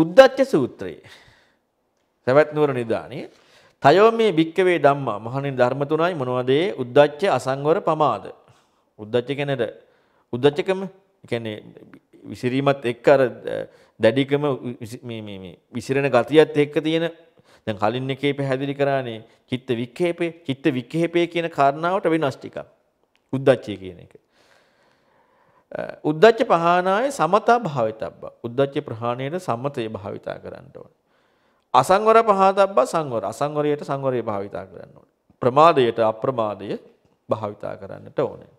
උද්දච්ච සූත්‍රයේ සවැත් නුවර නිදානේ තයෝ මේ භික්කවේ ධම්මා මහණෙනි ධර්ම තුනයි මොනවද ඒ උද්දච්ච අසංවර පමාද උද්දච්ච කියන්නේ උද්දච්චකම කියන්නේ විසිරීමත් එක්ක අර දැඩිකම මේ මේ මේ විසිරෙන ගතියත් එක්ක තියෙන දැන් කලින් එකේ පැහැදිලි කරානේ චිත්ත වික්ෂේපේ චිත්ත වික්ෂේපේ කියන කාරණාවට වෙනස් ටිකක් උද්දච්චය කියන එක උද්දච්ච පහනාය සමතා භාවිතබ්බ. උද්දච්ච ප්‍රහාණයට සමතය භාවිතා කරන්න ඕන. අසංවර පහතබ්බ සංවර. අසංවරයට සංවරය භාවිතා කරන්න ඕන. ප්‍රමාදයට අප්‍රමාදය භාවිතා කරන්නට ඕනේ.